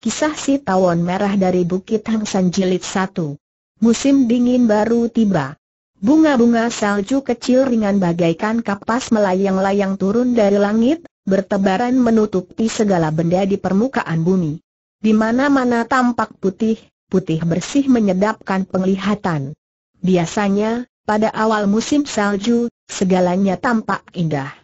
Kisah si tawon merah dari Bukit Hang San Jilid 1 Musim dingin baru tiba. Bunga-bunga salju kecil ringan bagaikan kapas melayang-layang turun dari langit, bertebaran menutupi segala benda di permukaan bumi. Di mana-mana tampak putih, putih bersih menyedapkan penglihatan. Biasanya, pada awal musim salju, segalanya tampak indah.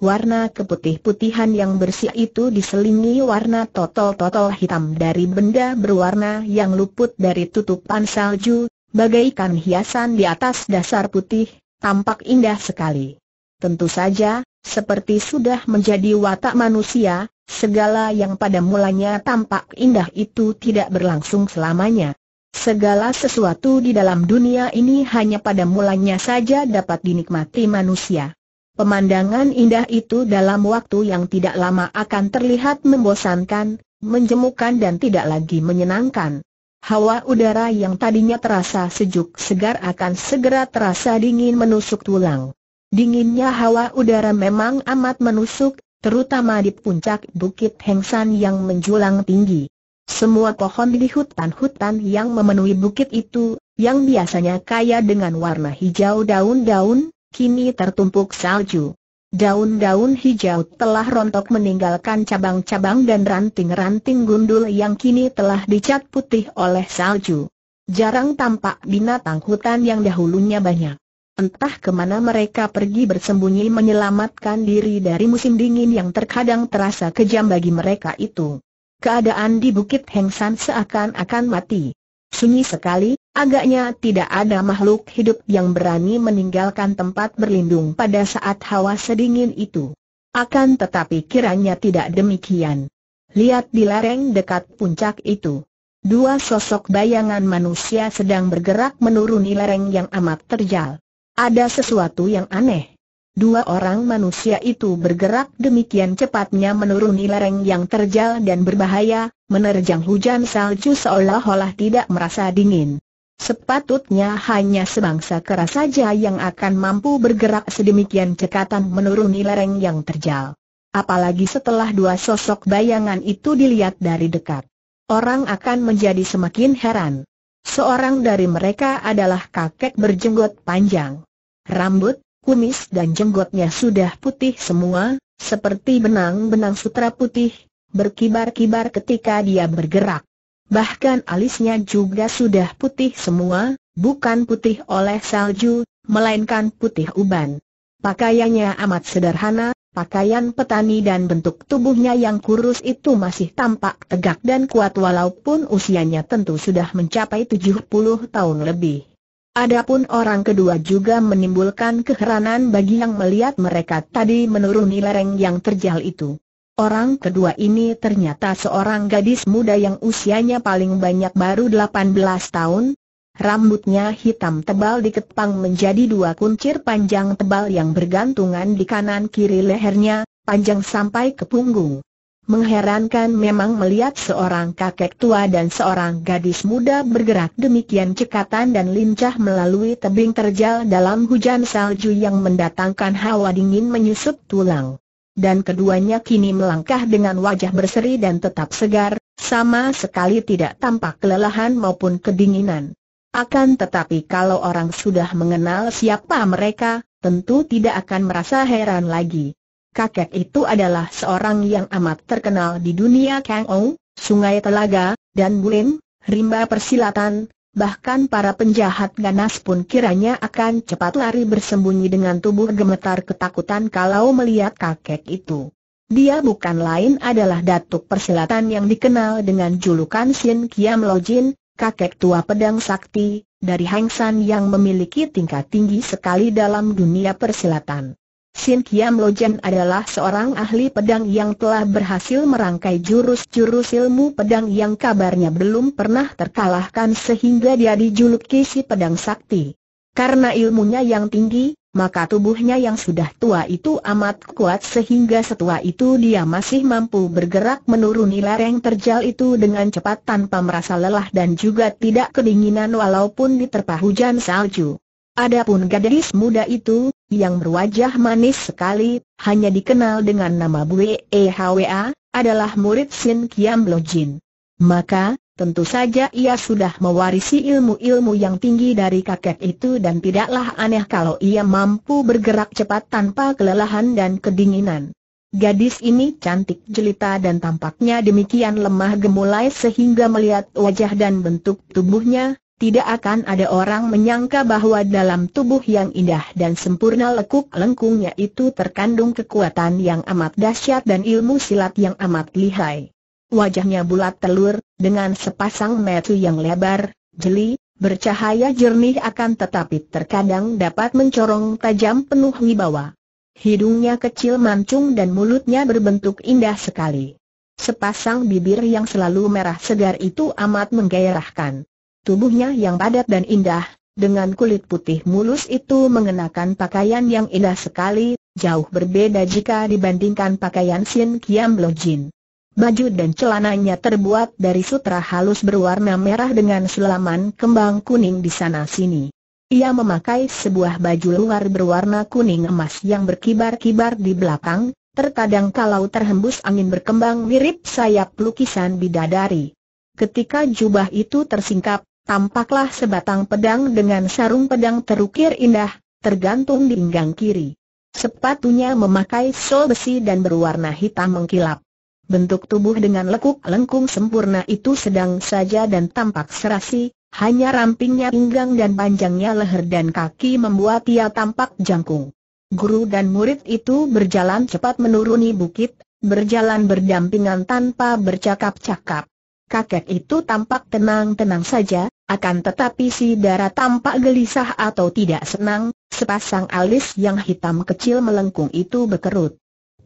Warna keputih-putihan yang bersih itu diselingi warna totol-totol hitam dari benda berwarna yang luput dari tutupan salju, bagaikan hiasan di atas dasar putih, tampak indah sekali. Tentu saja, seperti sudah menjadi watak manusia, segala yang pada mulanya tampak indah itu tidak berlangsung selamanya. Segala sesuatu di dalam dunia ini hanya pada mulanya saja dapat dinikmati manusia. Pemandangan indah itu dalam waktu yang tidak lama akan terlihat membosankan, menjemukan dan tidak lagi menyenangkan. Hawa udara yang tadinya terasa sejuk segar akan segera terasa dingin menusuk tulang. Dinginnya hawa udara memang amat menusuk, terutama di puncak Bukit Hengsan yang menjulang tinggi. Semua pohon di hutan-hutan yang memenuhi bukit itu, yang biasanya kaya dengan warna hijau daun-daun, kini tertumpuk salju. Daun-daun hijau telah rontok meninggalkan cabang-cabang dan ranting-ranting gundul yang kini telah dicat putih oleh salju. Jarang tampak binatang hutan yang dahulunya banyak. Entah kemana mereka pergi bersembunyi menyelamatkan diri dari musim dingin yang terkadang terasa kejam bagi mereka itu. Keadaan di Bukit Hengsan seakan-akan mati. Sunyi sekali, Agaknya tidak ada makhluk hidup yang berani meninggalkan tempat berlindung pada saat hawa sedingin itu. Akan tetapi kiranya tidak demikian. Lihat di lereng dekat puncak itu. Dua sosok bayangan manusia sedang bergerak menuruni lereng yang amat terjal. Ada sesuatu yang aneh. Dua orang manusia itu bergerak demikian cepatnya menuruni lereng yang terjal dan berbahaya, menerjang hujan salju seolah-olah tidak merasa dingin. Sepatutnya hanya sebangsa kera saja yang akan mampu bergerak sedemikian cekatan menuruni lereng yang terjal. Apalagi setelah dua sosok bayangan itu dilihat dari dekat. Orang akan menjadi semakin heran. Seorang dari mereka adalah kakek berjenggot panjang. Rambut, kumis dan jenggotnya sudah putih semua, seperti benang-benang sutra putih, berkibar-kibar ketika dia bergerak bahkan alisnya juga sudah putih semua, bukan putih oleh salju, melainkan putih uban. Pakaiannya amat sederhana, pakaian petani dan bentuk tubuhnya yang kurus itu masih tampak tegak dan kuat walaupun usianya tentu sudah mencapai 70 tahun lebih. Adapun orang kedua juga menimbulkan keheranan bagi yang melihat mereka tadi menuruni lereng yang terjal itu. Orang kedua ini ternyata seorang gadis muda yang usianya paling banyak baru 18 tahun. Rambutnya hitam tebal di dikepang menjadi dua kuncir panjang tebal yang bergantungan di kanan kiri lehernya, panjang sampai ke punggung. Mengherankan memang melihat seorang kakek tua dan seorang gadis muda bergerak demikian cekatan dan lincah melalui tebing terjal dalam hujan salju yang mendatangkan hawa dingin menyusup tulang dan keduanya kini melangkah dengan wajah berseri dan tetap segar, sama sekali tidak tampak kelelahan maupun kedinginan. Akan tetapi kalau orang sudah mengenal siapa mereka, tentu tidak akan merasa heran lagi. Kakek itu adalah seorang yang amat terkenal di dunia Kang Ou, Sungai Telaga, dan Bulim, rimba persilatan, bahkan para penjahat ganas pun kiranya akan cepat lari bersembunyi dengan tubuh gemetar ketakutan kalau melihat kakek itu. Dia bukan lain adalah datuk persilatan yang dikenal dengan julukan Shin Kiam Lojin, kakek tua pedang sakti, dari Hang San yang memiliki tingkat tinggi sekali dalam dunia persilatan. Sin Kiam Jen adalah seorang ahli pedang yang telah berhasil merangkai jurus-jurus ilmu pedang yang kabarnya belum pernah terkalahkan sehingga dia dijuluki si pedang sakti. Karena ilmunya yang tinggi, maka tubuhnya yang sudah tua itu amat kuat sehingga setua itu dia masih mampu bergerak menuruni lereng terjal itu dengan cepat tanpa merasa lelah dan juga tidak kedinginan walaupun diterpa hujan salju. Adapun gadis muda itu, yang berwajah manis sekali, hanya dikenal dengan nama Bue Hwa, adalah murid Sin Kiam Lo Maka, tentu saja ia sudah mewarisi ilmu-ilmu yang tinggi dari kakek itu dan tidaklah aneh kalau ia mampu bergerak cepat tanpa kelelahan dan kedinginan. Gadis ini cantik jelita dan tampaknya demikian lemah gemulai sehingga melihat wajah dan bentuk tubuhnya, tidak akan ada orang menyangka bahwa dalam tubuh yang indah dan sempurna lekuk lengkungnya itu terkandung kekuatan yang amat dahsyat dan ilmu silat yang amat lihai. Wajahnya bulat telur, dengan sepasang metu yang lebar, jeli, bercahaya jernih akan tetapi terkadang dapat mencorong tajam penuh wibawa. Hidungnya kecil mancung dan mulutnya berbentuk indah sekali. Sepasang bibir yang selalu merah segar itu amat menggairahkan. Tubuhnya yang padat dan indah, dengan kulit putih mulus itu mengenakan pakaian yang indah sekali, jauh berbeda jika dibandingkan pakaian Sin Kiam Lo Jin. Baju dan celananya terbuat dari sutra halus berwarna merah dengan selaman kembang kuning di sana-sini. Ia memakai sebuah baju luar berwarna kuning emas yang berkibar-kibar di belakang, terkadang kalau terhembus angin berkembang mirip sayap lukisan bidadari. Ketika jubah itu tersingkap, tampaklah sebatang pedang dengan sarung pedang terukir indah, tergantung di pinggang kiri. Sepatunya memakai sol besi dan berwarna hitam mengkilap. Bentuk tubuh dengan lekuk lengkung sempurna itu sedang saja dan tampak serasi, hanya rampingnya pinggang dan panjangnya leher dan kaki membuat ia tampak jangkung. Guru dan murid itu berjalan cepat menuruni bukit, berjalan berdampingan tanpa bercakap-cakap kakek itu tampak tenang-tenang saja, akan tetapi si darah tampak gelisah atau tidak senang, sepasang alis yang hitam kecil melengkung itu berkerut.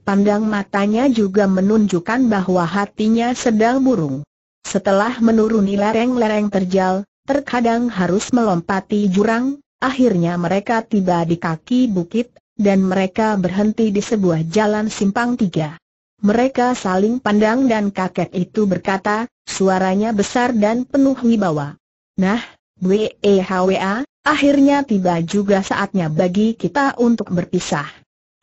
Pandang matanya juga menunjukkan bahwa hatinya sedang burung. Setelah menuruni lereng-lereng terjal, terkadang harus melompati jurang, akhirnya mereka tiba di kaki bukit, dan mereka berhenti di sebuah jalan simpang tiga. Mereka saling pandang dan kakek itu berkata, Suaranya besar dan penuh wibawa. Nah, WEHWA, akhirnya tiba juga saatnya bagi kita untuk berpisah.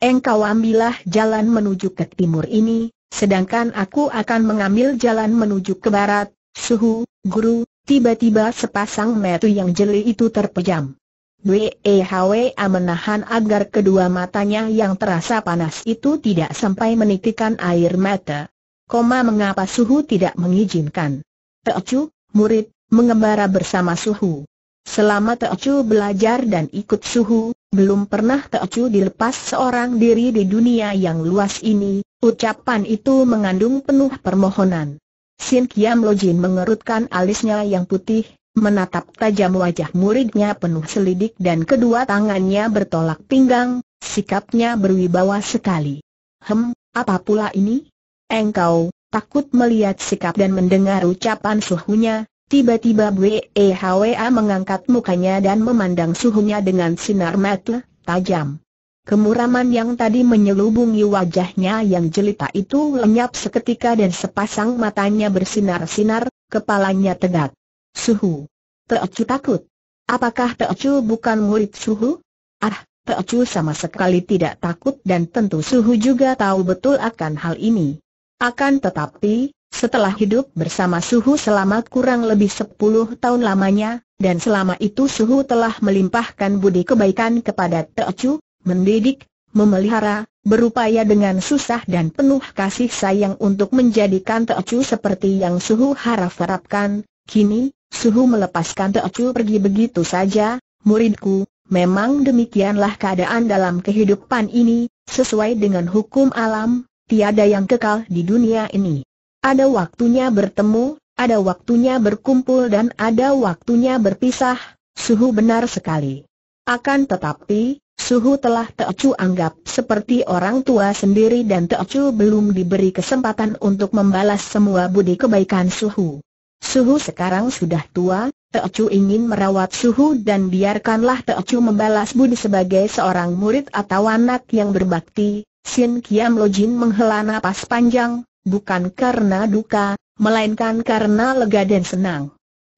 Engkau ambillah jalan menuju ke timur ini, sedangkan aku akan mengambil jalan menuju ke barat. Suhu, guru, tiba-tiba sepasang metu yang jeli itu terpejam. WEHWA menahan agar kedua matanya yang terasa panas itu tidak sampai menitikan air mata. Koma mengapa Suhu tidak mengizinkan? Teocu, murid, mengembara bersama Suhu. Selama Teocu belajar dan ikut Suhu, belum pernah Teocu dilepas seorang diri di dunia yang luas ini, ucapan itu mengandung penuh permohonan. Sin Kiam Lojin mengerutkan alisnya yang putih, menatap tajam wajah muridnya penuh selidik dan kedua tangannya bertolak pinggang, sikapnya berwibawa sekali. Hem, apa pula ini? Engkau, takut melihat sikap dan mendengar ucapan suhunya, tiba-tiba BEHWA mengangkat mukanya dan memandang suhunya dengan sinar mata, tajam. Kemuraman yang tadi menyelubungi wajahnya yang jelita itu lenyap seketika dan sepasang matanya bersinar-sinar, kepalanya tegak. Suhu. Teocu takut. Apakah Teocu bukan murid Suhu? Ah, Teocu sama sekali tidak takut dan tentu Suhu juga tahu betul akan hal ini. Akan tetapi, setelah hidup bersama Suhu selama kurang lebih 10 tahun lamanya, dan selama itu Suhu telah melimpahkan budi kebaikan kepada Teocu, mendidik, memelihara, berupaya dengan susah dan penuh kasih sayang untuk menjadikan Teocu seperti yang Suhu harap-harapkan. Kini, Suhu melepaskan Teocu pergi begitu saja, muridku, memang demikianlah keadaan dalam kehidupan ini, sesuai dengan hukum alam, tiada yang kekal di dunia ini. Ada waktunya bertemu, ada waktunya berkumpul dan ada waktunya berpisah, suhu benar sekali. Akan tetapi, Suhu telah Teocu anggap seperti orang tua sendiri dan Teocu belum diberi kesempatan untuk membalas semua budi kebaikan Suhu. Suhu sekarang sudah tua, Teocu ingin merawat Suhu dan biarkanlah Teocu membalas budi sebagai seorang murid atau anak yang berbakti, Sin Kiam Lojin menghela nafas panjang, bukan karena duka, melainkan karena lega dan senang.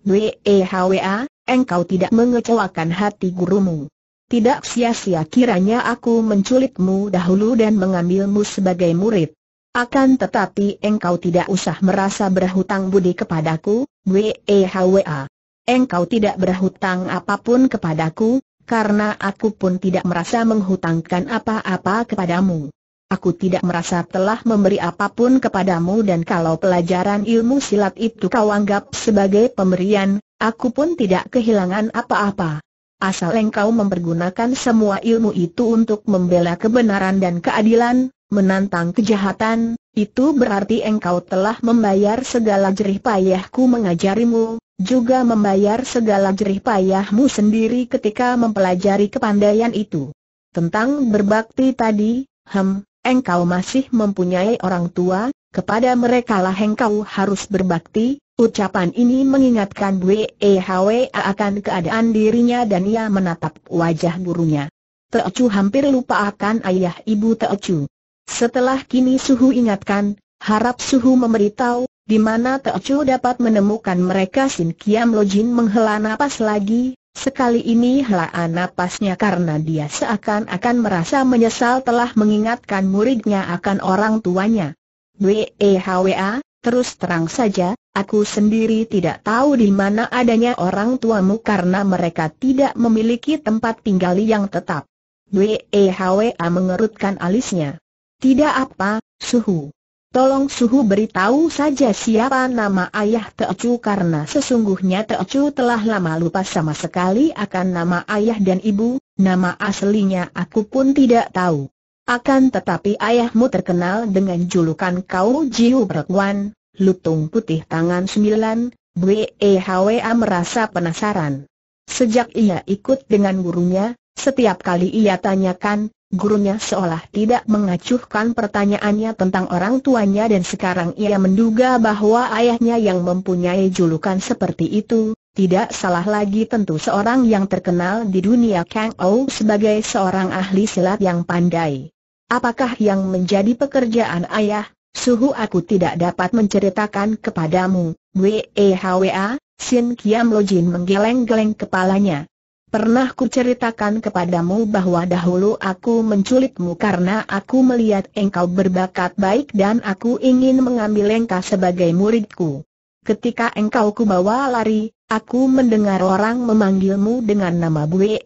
Wehwa, e engkau tidak mengecewakan hati gurumu. Tidak sia-sia kiranya aku menculikmu dahulu dan mengambilmu sebagai murid. Akan tetapi engkau tidak usah merasa berhutang budi kepadaku, Wehwa. E engkau tidak berhutang apapun kepadaku, karena aku pun tidak merasa menghutangkan apa-apa kepadamu. Aku tidak merasa telah memberi apapun kepadamu dan kalau pelajaran ilmu silat itu kau anggap sebagai pemberian, aku pun tidak kehilangan apa-apa. Asal engkau mempergunakan semua ilmu itu untuk membela kebenaran dan keadilan, menantang kejahatan, itu berarti engkau telah membayar segala jerih payahku mengajarimu, juga membayar segala jerih payahmu sendiri ketika mempelajari kepandaian itu. Tentang berbakti tadi, hem, engkau masih mempunyai orang tua, kepada merekalah engkau harus berbakti, Ucapan ini mengingatkan E WEHW akan keadaan dirinya dan ia menatap wajah gurunya. Teocu hampir lupa akan ayah ibu Teocu. Setelah kini Suhu ingatkan, harap Suhu memberitahu di mana Teocu dapat menemukan mereka Sin Kiam Lojin menghela napas lagi, sekali ini helaan napasnya karena dia seakan-akan merasa menyesal telah mengingatkan muridnya akan orang tuanya. WEHWA, terus terang saja, aku sendiri tidak tahu di mana adanya orang tuamu karena mereka tidak memiliki tempat tinggal yang tetap. WEHWA mengerutkan alisnya. Tidak apa, suhu. Tolong suhu beritahu saja siapa nama ayah Teocu karena sesungguhnya Teocu telah lama lupa sama sekali akan nama ayah dan ibu, nama aslinya aku pun tidak tahu. Akan tetapi ayahmu terkenal dengan julukan kau Jiu Berkwan, Lutung Putih Tangan Sembilan, BEHWA merasa penasaran. Sejak ia ikut dengan gurunya, setiap kali ia tanyakan, gurunya seolah tidak mengacuhkan pertanyaannya tentang orang tuanya dan sekarang ia menduga bahwa ayahnya yang mempunyai julukan seperti itu, tidak salah lagi tentu seorang yang terkenal di dunia Kang Ou sebagai seorang ahli silat yang pandai. Apakah yang menjadi pekerjaan ayah? Suhu aku tidak dapat menceritakan kepadamu, Wehwa, Sin Kiam Lojin menggeleng-geleng kepalanya. Pernah kuceritakan kepadamu bahwa dahulu aku menculikmu karena aku melihat engkau berbakat baik dan aku ingin mengambil engkau sebagai muridku. Ketika engkau kubawa lari, aku mendengar orang memanggilmu dengan nama Bue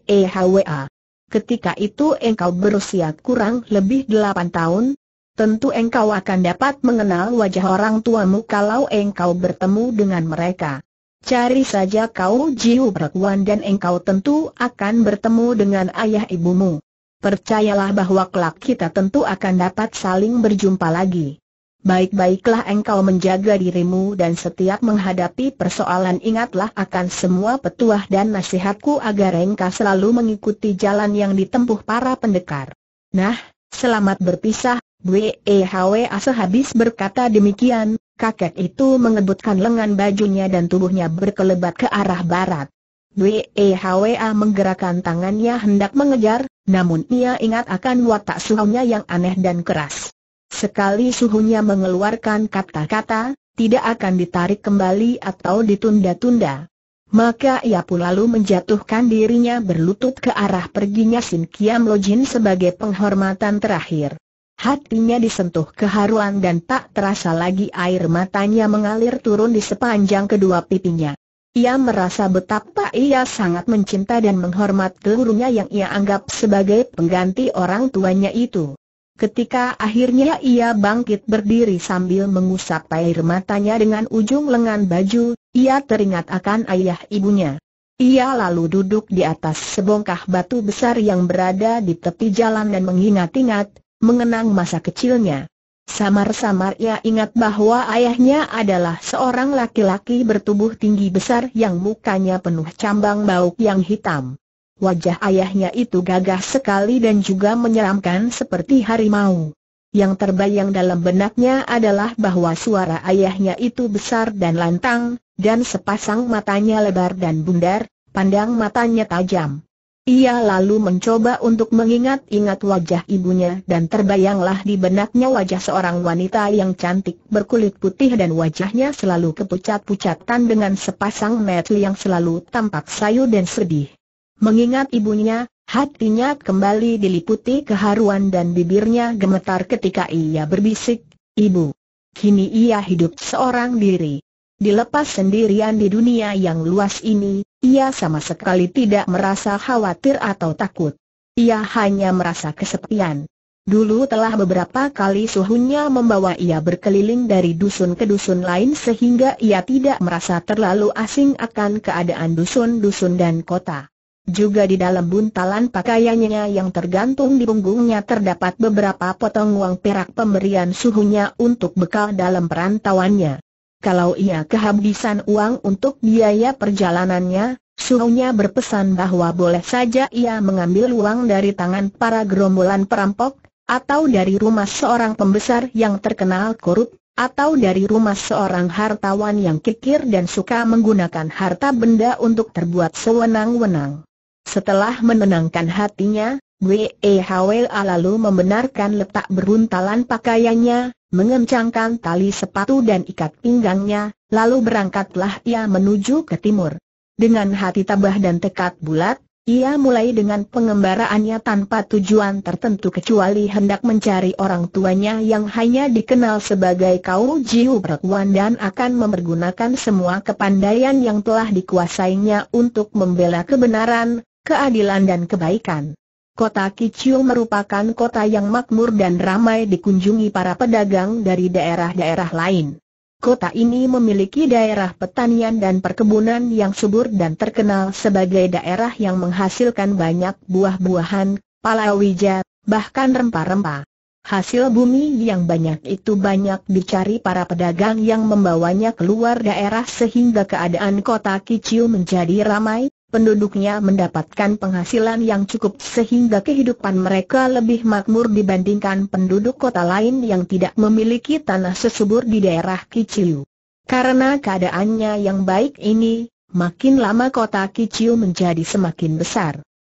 Ketika itu engkau berusia kurang lebih delapan tahun, tentu engkau akan dapat mengenal wajah orang tuamu kalau engkau bertemu dengan mereka. Cari saja kau Jiu Berkuan dan engkau tentu akan bertemu dengan ayah ibumu. Percayalah bahwa kelak kita tentu akan dapat saling berjumpa lagi. Baik-baiklah engkau menjaga dirimu dan setiap menghadapi persoalan ingatlah akan semua petuah dan nasihatku agar engkau selalu mengikuti jalan yang ditempuh para pendekar. Nah, selamat berpisah, Bwe eh, Hwa sehabis berkata demikian, kakek itu mengebutkan lengan bajunya dan tubuhnya berkelebat ke arah barat. WEHWA menggerakkan tangannya hendak mengejar, namun ia ingat akan watak suhunya yang aneh dan keras. Sekali suhunya mengeluarkan kata-kata, tidak akan ditarik kembali atau ditunda-tunda. Maka ia pun lalu menjatuhkan dirinya berlutut ke arah perginya Sin Kiam Lojin sebagai penghormatan terakhir. Hatinya disentuh keharuan dan tak terasa lagi air matanya mengalir turun di sepanjang kedua pipinya. Ia merasa betapa ia sangat mencinta dan menghormat gurunya yang ia anggap sebagai pengganti orang tuanya itu. Ketika akhirnya ia bangkit berdiri sambil mengusap air matanya dengan ujung lengan baju, ia teringat akan ayah ibunya. Ia lalu duduk di atas sebongkah batu besar yang berada di tepi jalan dan mengingat-ingat, mengenang masa kecilnya. Samar-samar ia ingat bahwa ayahnya adalah seorang laki-laki bertubuh tinggi besar yang mukanya penuh cambang bauk yang hitam. Wajah ayahnya itu gagah sekali dan juga menyeramkan seperti harimau. Yang terbayang dalam benaknya adalah bahwa suara ayahnya itu besar dan lantang, dan sepasang matanya lebar dan bundar, pandang matanya tajam. Ia lalu mencoba untuk mengingat-ingat wajah ibunya dan terbayanglah di benaknya wajah seorang wanita yang cantik berkulit putih dan wajahnya selalu kepucat-pucatan dengan sepasang mata yang selalu tampak sayu dan sedih. Mengingat ibunya, hatinya kembali diliputi keharuan dan bibirnya gemetar ketika ia berbisik, Ibu, kini ia hidup seorang diri. Dilepas sendirian di dunia yang luas ini, ia sama sekali tidak merasa khawatir atau takut. Ia hanya merasa kesepian. Dulu telah beberapa kali suhunya membawa ia berkeliling dari dusun ke dusun lain sehingga ia tidak merasa terlalu asing akan keadaan dusun-dusun dan kota. Juga di dalam buntalan pakaiannya yang tergantung di punggungnya terdapat beberapa potong uang perak pemberian suhunya untuk bekal dalam perantauannya kalau ia kehabisan uang untuk biaya perjalanannya, suhunya berpesan bahwa boleh saja ia mengambil uang dari tangan para gerombolan perampok, atau dari rumah seorang pembesar yang terkenal korup, atau dari rumah seorang hartawan yang kikir dan suka menggunakan harta benda untuk terbuat sewenang-wenang. Setelah menenangkan hatinya, Wehwl lalu membenarkan letak beruntalan pakaiannya, mengencangkan tali sepatu dan ikat pinggangnya, lalu berangkatlah ia menuju ke timur. Dengan hati tabah dan tekad bulat, ia mulai dengan pengembaraannya tanpa tujuan tertentu kecuali hendak mencari orang tuanya yang hanya dikenal sebagai Kau Jiu Perkuan dan akan mempergunakan semua kepandaian yang telah dikuasainya untuk membela kebenaran, keadilan dan kebaikan. Kota Kichu merupakan kota yang makmur dan ramai dikunjungi para pedagang dari daerah-daerah lain. Kota ini memiliki daerah pertanian dan perkebunan yang subur dan terkenal sebagai daerah yang menghasilkan banyak buah-buahan, palawija, bahkan rempah-rempah. Hasil bumi yang banyak itu banyak dicari para pedagang yang membawanya keluar daerah sehingga keadaan kota Kichu menjadi ramai penduduknya mendapatkan penghasilan yang cukup sehingga kehidupan mereka lebih makmur dibandingkan penduduk kota lain yang tidak memiliki tanah sesubur di daerah Kiciu. Karena keadaannya yang baik ini, makin lama kota Kiciu menjadi semakin besar.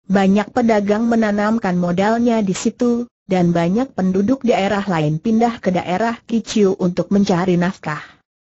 Banyak pedagang menanamkan modalnya di situ, dan banyak penduduk daerah lain pindah ke daerah Kiciu untuk mencari nafkah.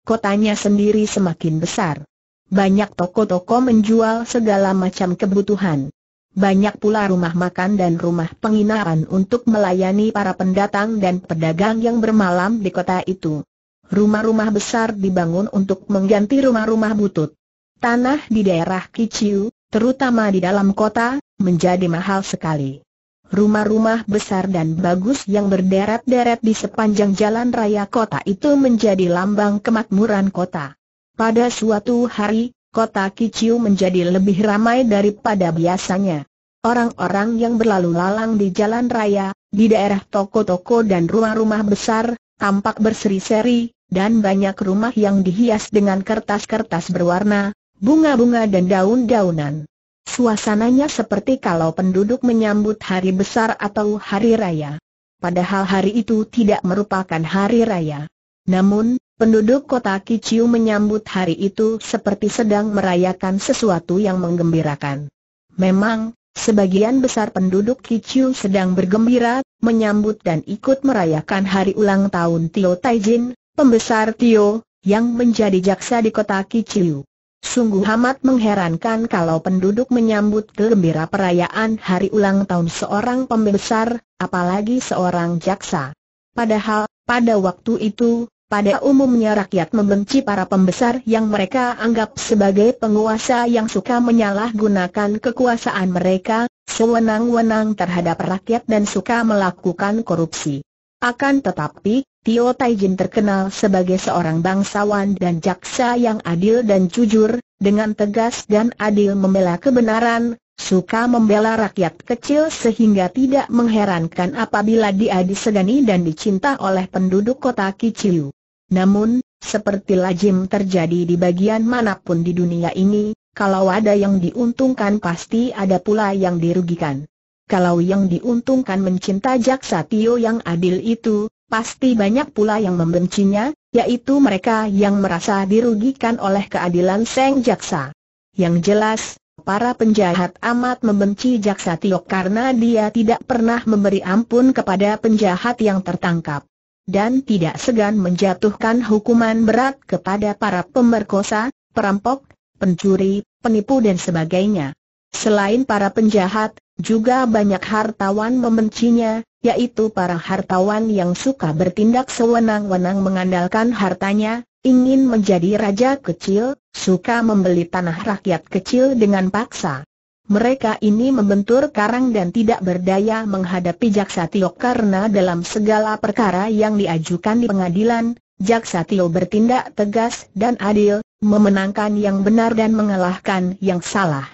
Kotanya sendiri semakin besar. Banyak toko-toko menjual segala macam kebutuhan. Banyak pula rumah makan dan rumah penginapan untuk melayani para pendatang dan pedagang yang bermalam di kota itu. Rumah-rumah besar dibangun untuk mengganti rumah-rumah butut. Tanah di daerah Kiciu, terutama di dalam kota, menjadi mahal sekali. Rumah-rumah besar dan bagus yang berderet-deret di sepanjang jalan raya kota itu menjadi lambang kemakmuran kota. Pada suatu hari, kota Kiciu menjadi lebih ramai daripada biasanya. Orang-orang yang berlalu lalang di jalan raya, di daerah toko-toko dan rumah-rumah besar, tampak berseri-seri, dan banyak rumah yang dihias dengan kertas-kertas berwarna, bunga-bunga dan daun-daunan. Suasananya seperti kalau penduduk menyambut hari besar atau hari raya. Padahal hari itu tidak merupakan hari raya. Namun, Penduduk kota Kiciu menyambut hari itu seperti sedang merayakan sesuatu yang menggembirakan. Memang, sebagian besar penduduk Kiciu sedang bergembira, menyambut dan ikut merayakan hari ulang tahun Tio Taijin, pembesar Tio, yang menjadi jaksa di kota Kiciu. Sungguh amat mengherankan kalau penduduk menyambut gembira perayaan hari ulang tahun seorang pembesar, apalagi seorang jaksa. Padahal, pada waktu itu, pada umumnya rakyat membenci para pembesar yang mereka anggap sebagai penguasa yang suka menyalahgunakan kekuasaan mereka, sewenang-wenang terhadap rakyat dan suka melakukan korupsi. Akan tetapi, Tio Taijin terkenal sebagai seorang bangsawan dan jaksa yang adil dan jujur, dengan tegas dan adil membela kebenaran, suka membela rakyat kecil sehingga tidak mengherankan apabila dia disegani dan dicinta oleh penduduk kota Kiciu. Namun, seperti lazim terjadi di bagian manapun di dunia ini, kalau ada yang diuntungkan pasti ada pula yang dirugikan. Kalau yang diuntungkan mencinta jaksa Tio yang adil itu, pasti banyak pula yang membencinya, yaitu mereka yang merasa dirugikan oleh keadilan Seng Jaksa. Yang jelas, Para penjahat amat membenci Jaksa Tio karena dia tidak pernah memberi ampun kepada penjahat yang tertangkap dan tidak segan menjatuhkan hukuman berat kepada para pemerkosa, perampok, pencuri, penipu dan sebagainya. Selain para penjahat, juga banyak hartawan membencinya, yaitu para hartawan yang suka bertindak sewenang-wenang mengandalkan hartanya, ingin menjadi raja kecil, suka membeli tanah rakyat kecil dengan paksa mereka ini membentur karang dan tidak berdaya menghadapi Jaksa Tio karena dalam segala perkara yang diajukan di pengadilan, Jaksa Tio bertindak tegas dan adil, memenangkan yang benar dan mengalahkan yang salah.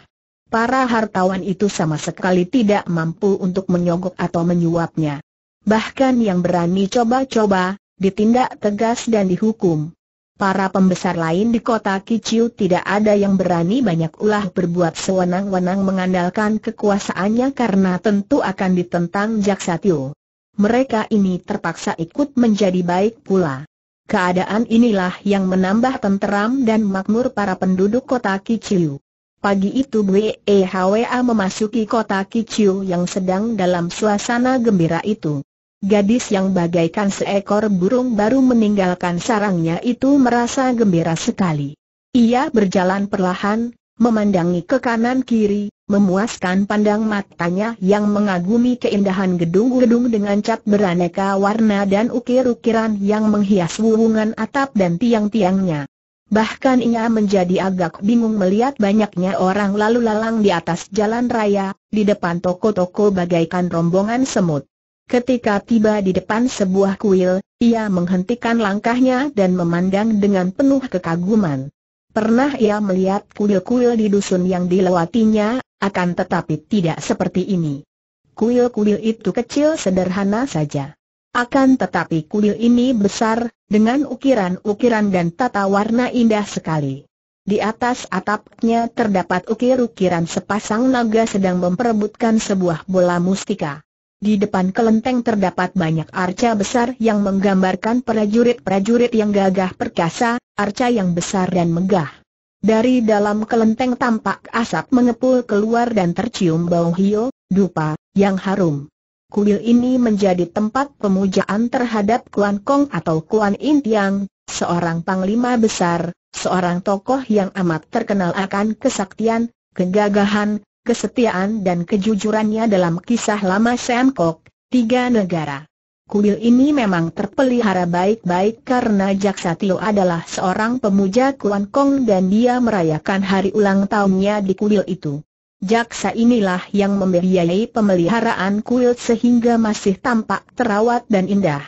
Para hartawan itu sama sekali tidak mampu untuk menyogok atau menyuapnya. Bahkan yang berani coba-coba, ditindak tegas dan dihukum. Para pembesar lain di kota Kiciu tidak ada yang berani banyak ulah berbuat sewenang-wenang mengandalkan kekuasaannya karena tentu akan ditentang Jaksa Tio. Mereka ini terpaksa ikut menjadi baik pula. Keadaan inilah yang menambah tenteram dan makmur para penduduk kota Kiciu. Pagi itu BEHWA memasuki kota Kiciu yang sedang dalam suasana gembira itu. Gadis yang bagaikan seekor burung baru meninggalkan sarangnya itu merasa gembira sekali. Ia berjalan perlahan, memandangi ke kanan kiri, memuaskan pandang matanya yang mengagumi keindahan gedung-gedung dengan cat beraneka warna dan ukir-ukiran yang menghias wuhungan atap dan tiang-tiangnya. Bahkan ia menjadi agak bingung melihat banyaknya orang lalu lalang di atas jalan raya, di depan toko-toko bagaikan rombongan semut. Ketika tiba di depan sebuah kuil, ia menghentikan langkahnya dan memandang dengan penuh kekaguman. Pernah ia melihat kuil-kuil di dusun yang dilewatinya, akan tetapi tidak seperti ini. Kuil-kuil itu kecil sederhana saja. Akan tetapi kuil ini besar, dengan ukiran-ukiran dan tata warna indah sekali. Di atas atapnya terdapat ukir-ukiran sepasang naga sedang memperebutkan sebuah bola mustika. Di depan kelenteng terdapat banyak arca besar yang menggambarkan prajurit-prajurit yang gagah perkasa, arca yang besar dan megah. Dari dalam kelenteng tampak asap mengepul keluar dan tercium bau hio, dupa, yang harum. Kuil ini menjadi tempat pemujaan terhadap Kuan Kong atau Kuan In Tiang, seorang panglima besar, seorang tokoh yang amat terkenal akan kesaktian, kegagahan, kesetiaan dan kejujurannya dalam kisah lama Sam Kok, Tiga Negara. Kuil ini memang terpelihara baik-baik karena Jaksa Tio adalah seorang pemuja Kuan Kong dan dia merayakan hari ulang tahunnya di kuil itu. Jaksa inilah yang membiayai pemeliharaan kuil sehingga masih tampak terawat dan indah.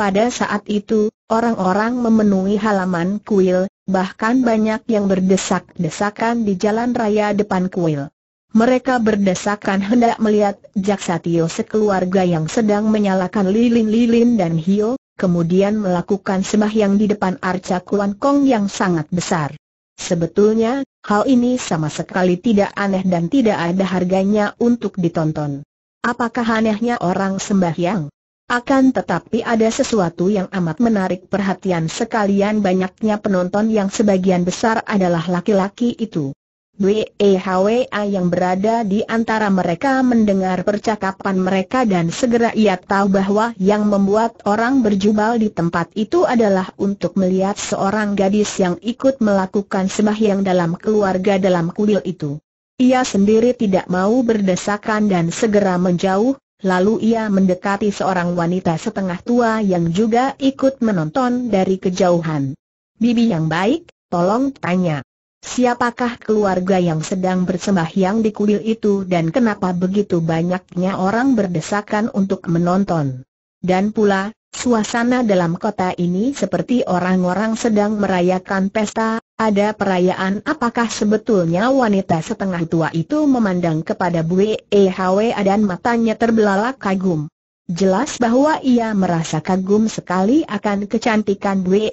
Pada saat itu, orang-orang memenuhi halaman kuil, bahkan banyak yang berdesak-desakan di jalan raya depan kuil. Mereka berdesakan hendak melihat Jaksa Tio sekeluarga yang sedang menyalakan lilin-lilin dan hio, kemudian melakukan sembahyang di depan arca Kuan Kong yang sangat besar. Sebetulnya, hal ini sama sekali tidak aneh dan tidak ada harganya untuk ditonton. Apakah anehnya orang sembahyang? Akan tetapi ada sesuatu yang amat menarik perhatian sekalian banyaknya penonton yang sebagian besar adalah laki-laki itu. WEHWA yang berada di antara mereka mendengar percakapan mereka dan segera ia tahu bahwa yang membuat orang berjubal di tempat itu adalah untuk melihat seorang gadis yang ikut melakukan sembahyang dalam keluarga dalam kuil itu. Ia sendiri tidak mau berdesakan dan segera menjauh, lalu ia mendekati seorang wanita setengah tua yang juga ikut menonton dari kejauhan. Bibi yang baik, tolong tanya. Siapakah keluarga yang sedang bersembahyang di kuil itu dan kenapa begitu banyaknya orang berdesakan untuk menonton? Dan pula, suasana dalam kota ini seperti orang-orang sedang merayakan pesta, ada perayaan apakah sebetulnya wanita setengah tua itu memandang kepada Bu Ehwa dan matanya terbelalak kagum. Jelas bahwa ia merasa kagum sekali akan kecantikan Dwe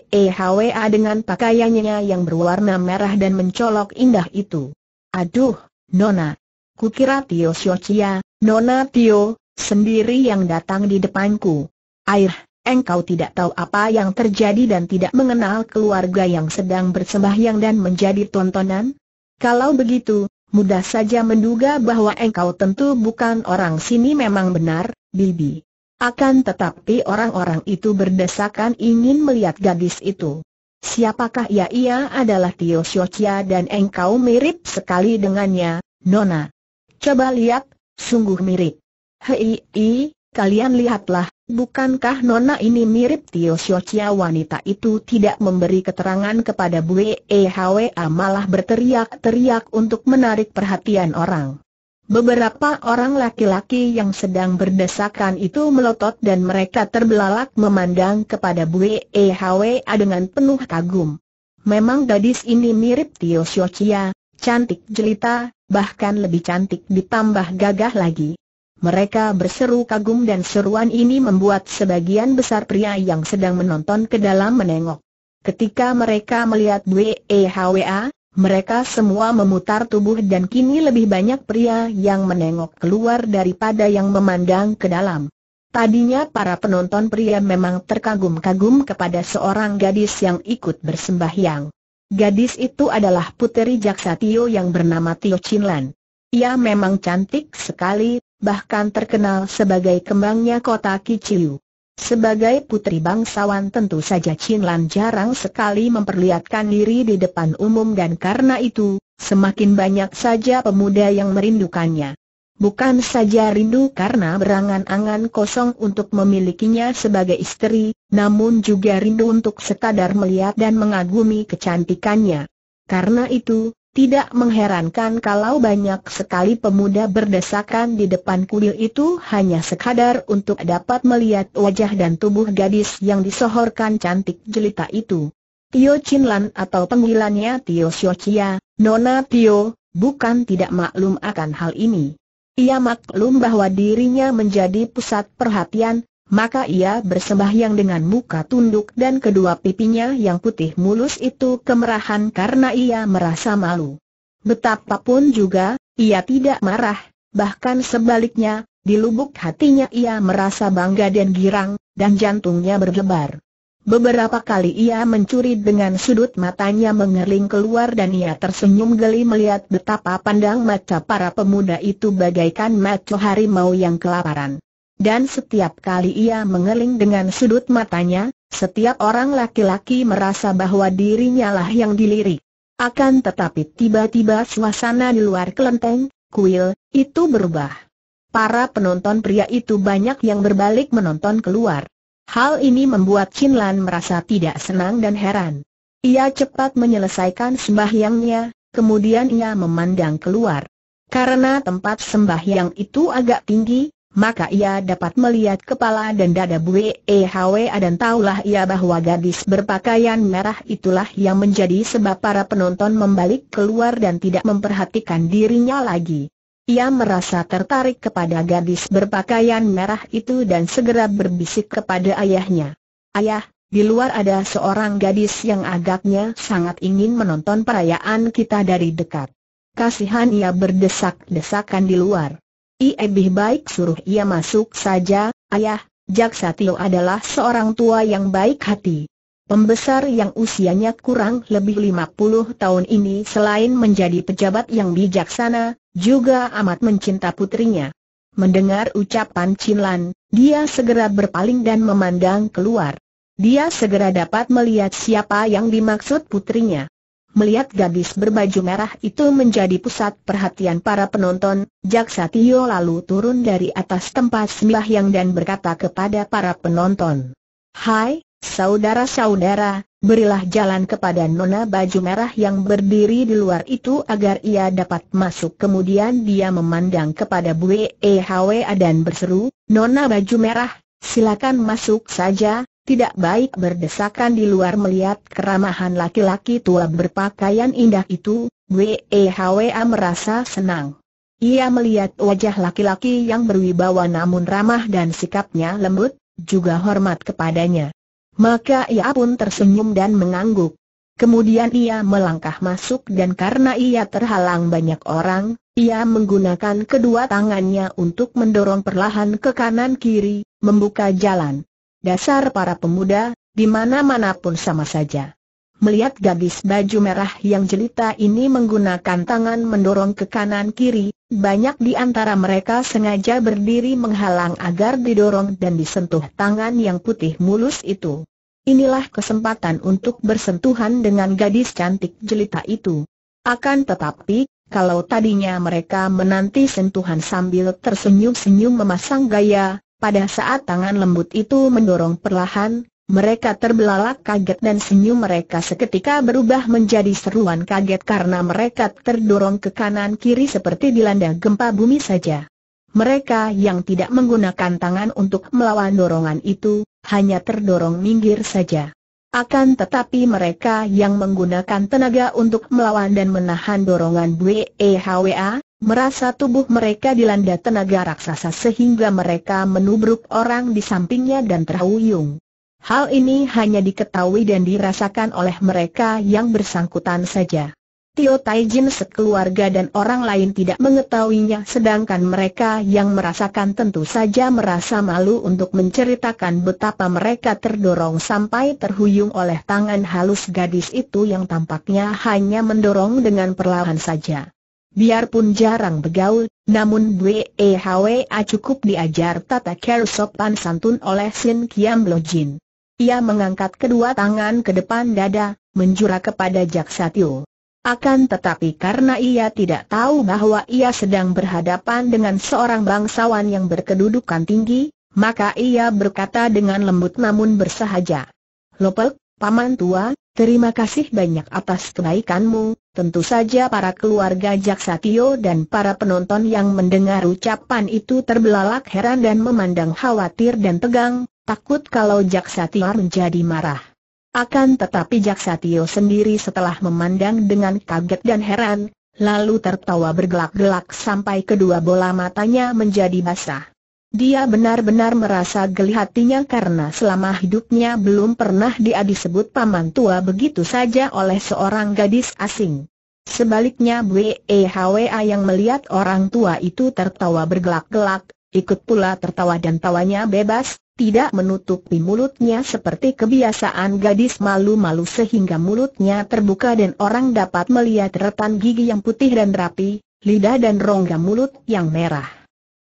dengan pakaiannya yang berwarna merah dan mencolok indah itu. Aduh, Nona. Kukira Tio Siocia, Nona Tio, sendiri yang datang di depanku. Air, engkau tidak tahu apa yang terjadi dan tidak mengenal keluarga yang sedang bersembahyang dan menjadi tontonan? Kalau begitu, Mudah saja menduga bahwa engkau tentu bukan orang sini memang benar, Bibi. Akan tetapi orang-orang itu berdesakan ingin melihat gadis itu. Siapakah ia? Ya? Ia adalah Tio Siocia dan engkau mirip sekali dengannya, Nona. Coba lihat, sungguh mirip. Hei, Kalian lihatlah, bukankah nona ini mirip Tio Xiaochia wanita itu tidak memberi keterangan kepada Bue Hwa malah berteriak-teriak untuk menarik perhatian orang. Beberapa orang laki-laki yang sedang berdesakan itu melotot dan mereka terbelalak memandang kepada Bue Hwa dengan penuh kagum. Memang gadis ini mirip Tio Xiaochia, cantik jelita, bahkan lebih cantik ditambah gagah lagi. Mereka berseru kagum dan seruan ini membuat sebagian besar pria yang sedang menonton ke dalam menengok. Ketika mereka melihat WEHWA, mereka semua memutar tubuh dan kini lebih banyak pria yang menengok keluar daripada yang memandang ke dalam. Tadinya para penonton pria memang terkagum-kagum kepada seorang gadis yang ikut bersembahyang. Gadis itu adalah puteri Jaksa Tio yang bernama Tio Chinlan. Ia memang cantik sekali, bahkan terkenal sebagai kembangnya kota Kiciu. Sebagai putri bangsawan tentu saja Chin Lan jarang sekali memperlihatkan diri di depan umum dan karena itu, semakin banyak saja pemuda yang merindukannya. Bukan saja rindu karena berangan-angan kosong untuk memilikinya sebagai istri, namun juga rindu untuk sekadar melihat dan mengagumi kecantikannya. Karena itu, tidak mengherankan kalau banyak sekali pemuda berdesakan di depan kuil itu hanya sekadar untuk dapat melihat wajah dan tubuh gadis yang disohorkan cantik jelita itu. Tio Chin atau panggilannya Tio Xio Nona Tio, bukan tidak maklum akan hal ini. Ia maklum bahwa dirinya menjadi pusat perhatian, maka ia bersembahyang dengan muka tunduk dan kedua pipinya yang putih mulus itu kemerahan karena ia merasa malu. Betapapun juga, ia tidak marah, bahkan sebaliknya, di lubuk hatinya ia merasa bangga dan girang, dan jantungnya berdebar. Beberapa kali ia mencuri dengan sudut matanya mengerling keluar dan ia tersenyum geli melihat betapa pandang mata para pemuda itu bagaikan mata harimau yang kelaparan. Dan setiap kali ia mengeling dengan sudut matanya, setiap orang laki-laki merasa bahwa dirinya lah yang dilirik. Akan tetapi tiba-tiba suasana di luar kelenteng, kuil, itu berubah. Para penonton pria itu banyak yang berbalik menonton keluar. Hal ini membuat Chin Lan merasa tidak senang dan heran. Ia cepat menyelesaikan sembahyangnya, kemudian ia memandang keluar. Karena tempat sembahyang itu agak tinggi, maka ia dapat melihat kepala dan dada Bue ehwe, dan tahulah ia bahwa gadis berpakaian merah itulah yang menjadi sebab para penonton membalik keluar dan tidak memperhatikan dirinya lagi. Ia merasa tertarik kepada gadis berpakaian merah itu dan segera berbisik kepada ayahnya. Ayah, di luar ada seorang gadis yang agaknya sangat ingin menonton perayaan kita dari dekat. Kasihan ia berdesak-desakan di luar lebih baik suruh ia masuk saja, ayah, Jaksa Tio adalah seorang tua yang baik hati. Pembesar yang usianya kurang lebih 50 tahun ini selain menjadi pejabat yang bijaksana, juga amat mencinta putrinya. Mendengar ucapan Cinlan, dia segera berpaling dan memandang keluar. Dia segera dapat melihat siapa yang dimaksud putrinya. Melihat gadis berbaju merah itu menjadi pusat perhatian para penonton, Jaksa Tio lalu turun dari atas tempat yang dan berkata kepada para penonton. Hai, saudara-saudara, berilah jalan kepada nona baju merah yang berdiri di luar itu agar ia dapat masuk. Kemudian dia memandang kepada Bu Hwa dan berseru, Nona baju merah, silakan masuk saja, tidak baik berdesakan di luar melihat keramahan laki-laki tua berpakaian indah itu, WEHWA merasa senang. Ia melihat wajah laki-laki yang berwibawa namun ramah dan sikapnya lembut, juga hormat kepadanya. Maka ia pun tersenyum dan mengangguk. Kemudian ia melangkah masuk dan karena ia terhalang banyak orang, ia menggunakan kedua tangannya untuk mendorong perlahan ke kanan kiri, membuka jalan. Dasar para pemuda, di mana-mana sama saja. Melihat gadis baju merah yang jelita ini menggunakan tangan mendorong ke kanan-kiri, banyak di antara mereka sengaja berdiri menghalang agar didorong dan disentuh tangan yang putih mulus itu. Inilah kesempatan untuk bersentuhan dengan gadis cantik jelita itu. Akan tetapi, kalau tadinya mereka menanti sentuhan sambil tersenyum-senyum memasang gaya, pada saat tangan lembut itu mendorong perlahan, mereka terbelalak kaget dan senyum mereka seketika berubah menjadi seruan kaget karena mereka terdorong ke kanan-kiri seperti dilanda gempa bumi saja. Mereka yang tidak menggunakan tangan untuk melawan dorongan itu, hanya terdorong minggir saja. Akan tetapi mereka yang menggunakan tenaga untuk melawan dan menahan dorongan BEHWA, Merasa tubuh mereka dilanda tenaga raksasa sehingga mereka menubruk orang di sampingnya dan terhuyung. Hal ini hanya diketahui dan dirasakan oleh mereka yang bersangkutan saja. Tio Taijin sekeluarga dan orang lain tidak mengetahuinya sedangkan mereka yang merasakan tentu saja merasa malu untuk menceritakan betapa mereka terdorong sampai terhuyung oleh tangan halus gadis itu yang tampaknya hanya mendorong dengan perlahan saja. Biarpun jarang bergaul, namun BEHWA cukup diajar tata cara sopan santun oleh Sin Kiam Lo Jin. Ia mengangkat kedua tangan ke depan dada, menjura kepada Jaksa Tio. Akan tetapi karena ia tidak tahu bahwa ia sedang berhadapan dengan seorang bangsawan yang berkedudukan tinggi, maka ia berkata dengan lembut namun bersahaja. Lopek, Paman tua, terima kasih banyak atas kebaikanmu, tentu saja para keluarga Jaksa Tio dan para penonton yang mendengar ucapan itu terbelalak heran dan memandang khawatir dan tegang, takut kalau Jaksa Tio menjadi marah. Akan tetapi Jaksa Tio sendiri setelah memandang dengan kaget dan heran, lalu tertawa bergelak-gelak sampai kedua bola matanya menjadi basah. Dia benar-benar merasa geli hatinya karena selama hidupnya belum pernah dia disebut paman tua begitu saja oleh seorang gadis asing. Sebaliknya WEHWA yang melihat orang tua itu tertawa bergelak-gelak, ikut pula tertawa dan tawanya bebas, tidak menutupi mulutnya seperti kebiasaan gadis malu-malu sehingga mulutnya terbuka dan orang dapat melihat retan gigi yang putih dan rapi, lidah dan rongga mulut yang merah.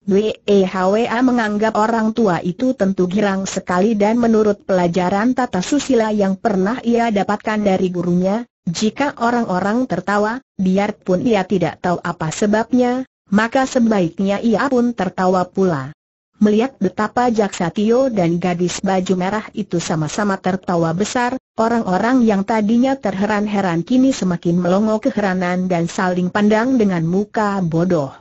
WEHWA menganggap orang tua itu tentu girang sekali dan menurut pelajaran tata susila yang pernah ia dapatkan dari gurunya, jika orang-orang tertawa, biarpun ia tidak tahu apa sebabnya, maka sebaiknya ia pun tertawa pula. Melihat betapa Jaksa Tio dan gadis baju merah itu sama-sama tertawa besar, orang-orang yang tadinya terheran-heran kini semakin melongo keheranan dan saling pandang dengan muka bodoh.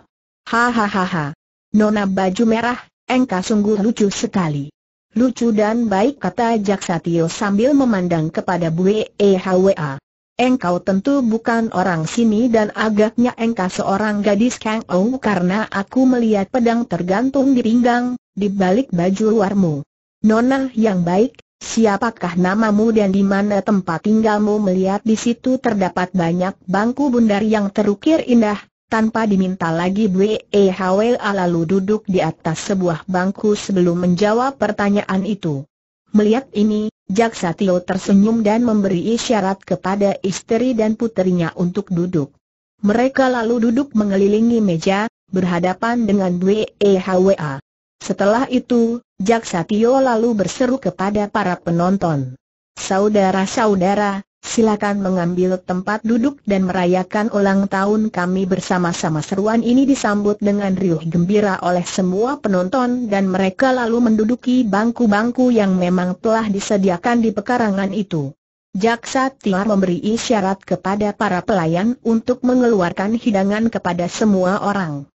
Hahaha, Nona baju merah, engkau sungguh lucu sekali. Lucu dan baik kata Jaksa Tio sambil memandang kepada Bue Hwa. Engkau tentu bukan orang sini dan agaknya engkau seorang gadis Kang Ou karena aku melihat pedang tergantung di pinggang, di balik baju luarmu. Nona yang baik, siapakah namamu dan di mana tempat tinggalmu melihat di situ terdapat banyak bangku bundar yang terukir indah, tanpa diminta lagi Bwe e A lalu duduk di atas sebuah bangku sebelum menjawab pertanyaan itu. Melihat ini, Jaksa Tio tersenyum dan memberi isyarat kepada istri dan puterinya untuk duduk. Mereka lalu duduk mengelilingi meja, berhadapan dengan e W. A. Setelah itu, Jaksa Tio lalu berseru kepada para penonton. Saudara-saudara, silakan mengambil tempat duduk dan merayakan ulang tahun kami bersama-sama. Seruan ini disambut dengan riuh gembira oleh semua penonton dan mereka lalu menduduki bangku-bangku yang memang telah disediakan di pekarangan itu. Jaksa Tiar memberi isyarat kepada para pelayan untuk mengeluarkan hidangan kepada semua orang.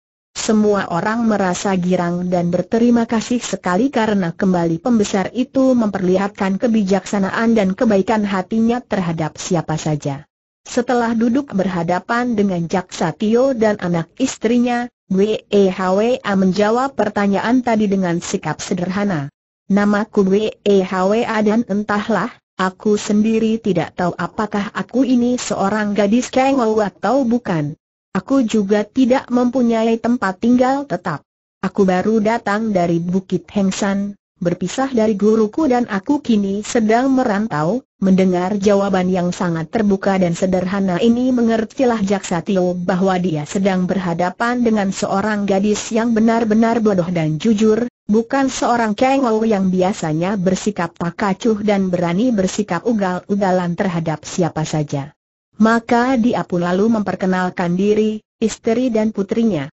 Semua orang merasa girang dan berterima kasih sekali karena kembali pembesar itu memperlihatkan kebijaksanaan dan kebaikan hatinya terhadap siapa saja. Setelah duduk berhadapan dengan Jaksa Tio dan anak istrinya, WEHWA menjawab pertanyaan tadi dengan sikap sederhana. Namaku WEHWA dan entahlah, aku sendiri tidak tahu apakah aku ini seorang gadis kengau atau bukan. Aku juga tidak mempunyai tempat tinggal tetap. Aku baru datang dari Bukit Hengsan, berpisah dari guruku dan aku kini sedang merantau, mendengar jawaban yang sangat terbuka dan sederhana ini mengertilah Jaksa Tio bahwa dia sedang berhadapan dengan seorang gadis yang benar-benar bodoh dan jujur, Bukan seorang kengol yang biasanya bersikap tak kacuh dan berani bersikap ugal-ugalan terhadap siapa saja. Maka dia pun lalu memperkenalkan diri, istri dan putrinya.